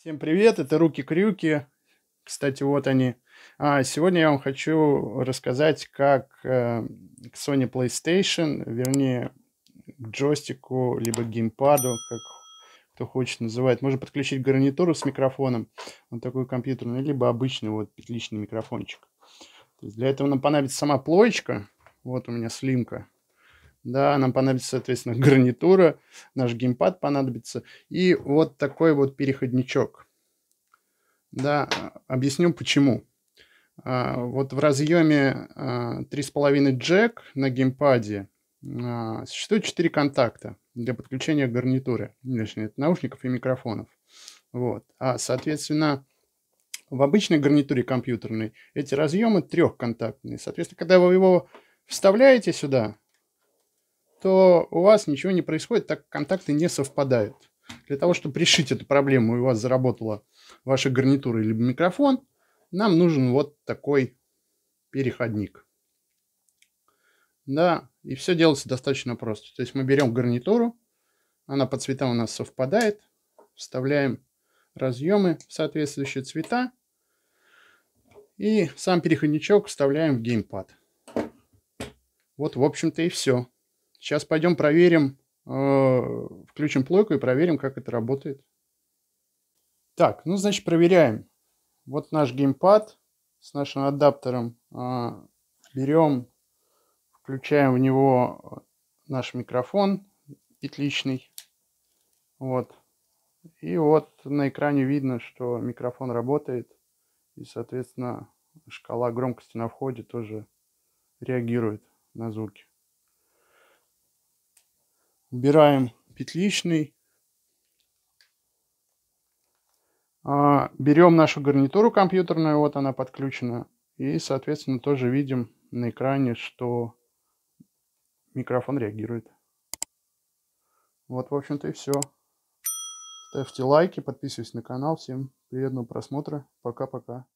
Всем привет, это Руки-Крюки. Кстати, вот они. А, сегодня я вам хочу рассказать, как э, к Sony PlayStation, вернее, к джойстику, либо геймпаду, как кто хочет называть. Можно подключить гарнитуру с микрофоном, вот такой компьютерный, либо обычный вот петличный микрофончик. для этого нам понадобится сама плоечка. Вот у меня слимка да, нам понадобится, соответственно, гарнитура, наш геймпад понадобится, и вот такой вот переходничок. Да, а, объясню почему. А, вот в разъеме а, 3,5 джек на геймпаде а, существует 4 контакта для подключения гарнитуры, точнее, наушников и микрофонов. Вот. А, соответственно, в обычной гарнитуре компьютерной эти разъемы трехконтактные. Соответственно, когда вы его вставляете сюда, то у вас ничего не происходит, так контакты не совпадают. Для того, чтобы решить эту проблему, и у вас заработала ваша гарнитура или микрофон, нам нужен вот такой переходник. Да, и все делается достаточно просто. То есть мы берем гарнитуру, она по цветам у нас совпадает, вставляем разъемы в соответствующие цвета и сам переходничок вставляем в геймпад. Вот, в общем-то, и все. Сейчас пойдем проверим, э, включим плойку и проверим, как это работает. Так, ну, значит, проверяем. Вот наш геймпад с нашим адаптером. Э, Берем, включаем в него э, наш микрофон петличный. Вот. И вот на экране видно, что микрофон работает. И, соответственно, шкала громкости на входе тоже реагирует на звуки убираем петличный. А, берем нашу гарнитуру компьютерную, вот она подключена. И, соответственно, тоже видим на экране, что микрофон реагирует. Вот, в общем-то, и все. Ставьте лайки, подписывайтесь на канал. Всем приятного просмотра. Пока-пока.